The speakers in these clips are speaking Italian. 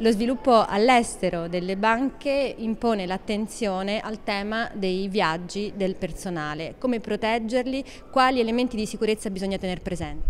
Lo sviluppo all'estero delle banche impone l'attenzione al tema dei viaggi del personale, come proteggerli, quali elementi di sicurezza bisogna tenere presenti.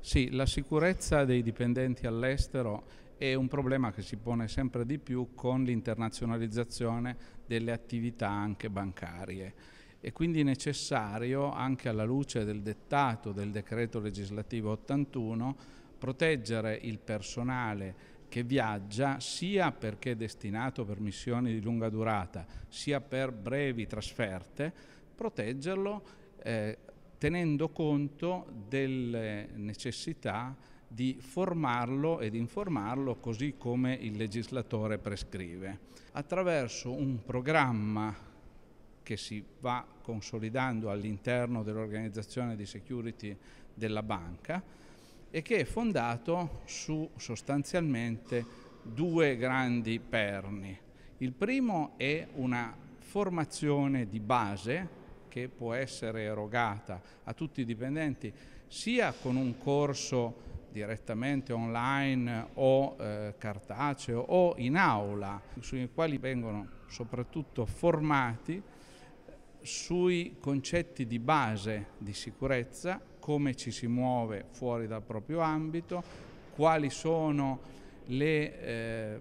Sì, la sicurezza dei dipendenti all'estero è un problema che si pone sempre di più con l'internazionalizzazione delle attività anche bancarie. È quindi necessario, anche alla luce del dettato del decreto legislativo 81, proteggere il personale che viaggia sia perché è destinato per missioni di lunga durata, sia per brevi trasferte, proteggerlo eh, tenendo conto delle necessità di formarlo ed informarlo così come il legislatore prescrive, attraverso un programma che si va consolidando all'interno dell'organizzazione di security della banca, e che è fondato su sostanzialmente due grandi perni. Il primo è una formazione di base che può essere erogata a tutti i dipendenti sia con un corso direttamente online o eh, cartaceo o in aula, sui quali vengono soprattutto formati sui concetti di base di sicurezza, come ci si muove fuori dal proprio ambito, quali sono le, eh,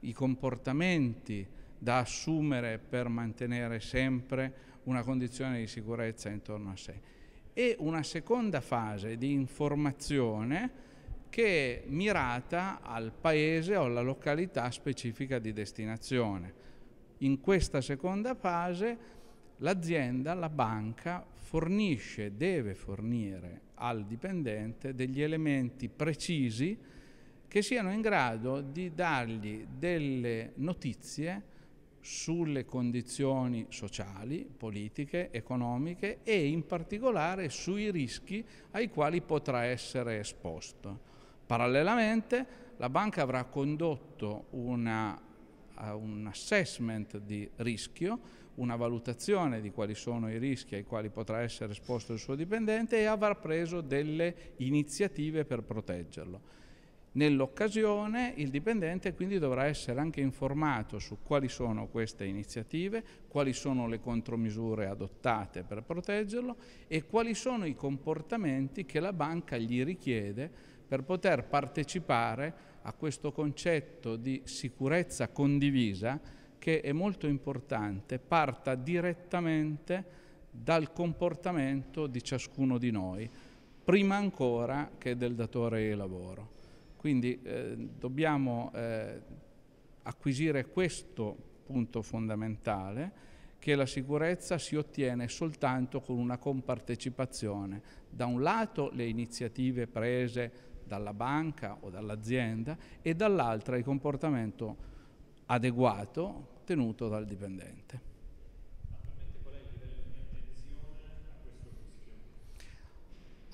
i comportamenti da assumere per mantenere sempre una condizione di sicurezza intorno a sé. E una seconda fase di informazione che è mirata al paese o alla località specifica di destinazione. In questa seconda fase l'azienda, la banca fornisce, deve fornire al dipendente degli elementi precisi che siano in grado di dargli delle notizie sulle condizioni sociali, politiche, economiche e in particolare sui rischi ai quali potrà essere esposto. Parallelamente la banca avrà condotto una a un assessment di rischio, una valutazione di quali sono i rischi ai quali potrà essere esposto il suo dipendente e avrà preso delle iniziative per proteggerlo. Nell'occasione il dipendente quindi dovrà essere anche informato su quali sono queste iniziative, quali sono le contromisure adottate per proteggerlo e quali sono i comportamenti che la banca gli richiede per poter partecipare a questo concetto di sicurezza condivisa che è molto importante, parta direttamente dal comportamento di ciascuno di noi, prima ancora che del datore di lavoro. Quindi eh, dobbiamo eh, acquisire questo punto fondamentale che la sicurezza si ottiene soltanto con una compartecipazione. Da un lato le iniziative prese dalla banca o dall'azienda e dall'altra il comportamento adeguato tenuto dal dipendente.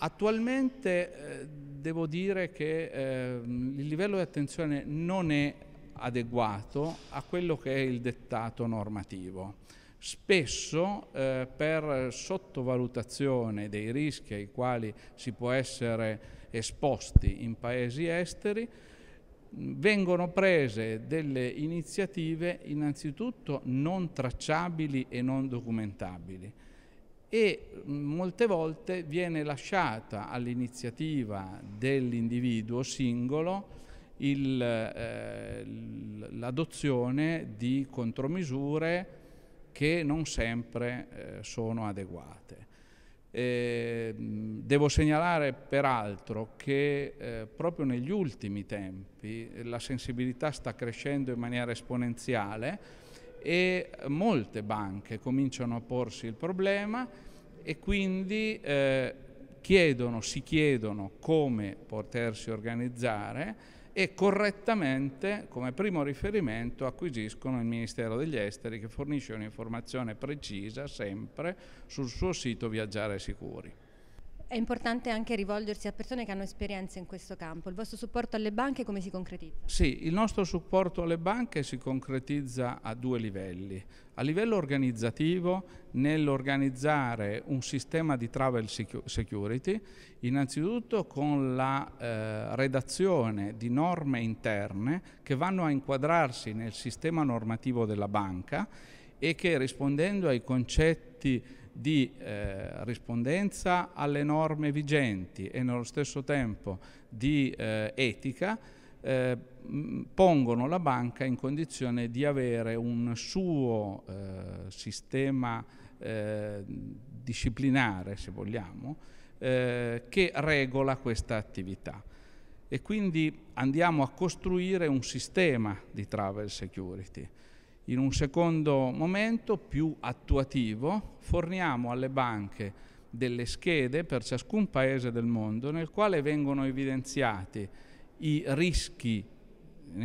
Attualmente eh, devo dire che eh, il livello di attenzione non è adeguato a quello che è il dettato normativo. Spesso eh, per sottovalutazione dei rischi ai quali si può essere esposti in paesi esteri, vengono prese delle iniziative innanzitutto non tracciabili e non documentabili e mm, molte volte viene lasciata all'iniziativa dell'individuo singolo eh, l'adozione eh, di contromisure che non sempre eh, sono adeguate. E, ehm, devo segnalare peraltro che eh, proprio negli ultimi tempi eh, la sensibilità sta crescendo in maniera esponenziale e molte banche cominciano a porsi il problema e quindi eh, chiedono, si chiedono come potersi organizzare e correttamente come primo riferimento acquisiscono il Ministero degli Esteri che fornisce un'informazione precisa sempre sul suo sito Viaggiare Sicuri è importante anche rivolgersi a persone che hanno esperienza in questo campo. Il vostro supporto alle banche come si concretizza? Sì, il nostro supporto alle banche si concretizza a due livelli. A livello organizzativo, nell'organizzare un sistema di travel security, innanzitutto con la eh, redazione di norme interne che vanno a inquadrarsi nel sistema normativo della banca e che rispondendo ai concetti di eh, rispondenza alle norme vigenti e nello stesso tempo di eh, etica eh, pongono la banca in condizione di avere un suo eh, sistema eh, disciplinare, se vogliamo, eh, che regola questa attività. E quindi andiamo a costruire un sistema di travel security. In un secondo momento più attuativo forniamo alle banche delle schede per ciascun paese del mondo nel quale vengono evidenziati i rischi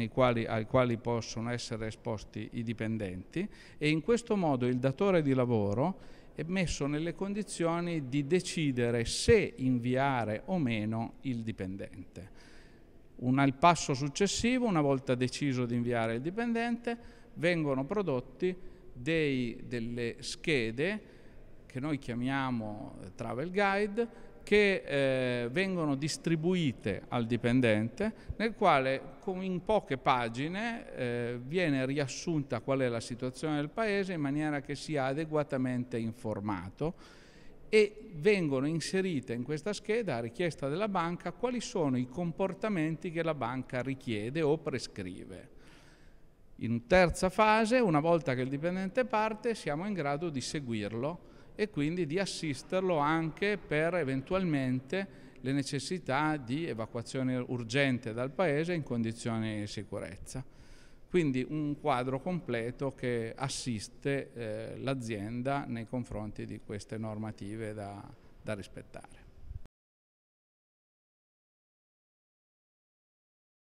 quali, ai quali possono essere esposti i dipendenti e in questo modo il datore di lavoro è messo nelle condizioni di decidere se inviare o meno il dipendente. Un, al passo successivo, una volta deciso di inviare il dipendente, vengono prodotti dei, delle schede che noi chiamiamo eh, travel guide che eh, vengono distribuite al dipendente nel quale in poche pagine eh, viene riassunta qual è la situazione del paese in maniera che sia adeguatamente informato e vengono inserite in questa scheda a richiesta della banca quali sono i comportamenti che la banca richiede o prescrive. In terza fase, una volta che il dipendente parte, siamo in grado di seguirlo e quindi di assisterlo anche per eventualmente le necessità di evacuazione urgente dal paese in condizioni di sicurezza. Quindi un quadro completo che assiste eh, l'azienda nei confronti di queste normative da, da rispettare.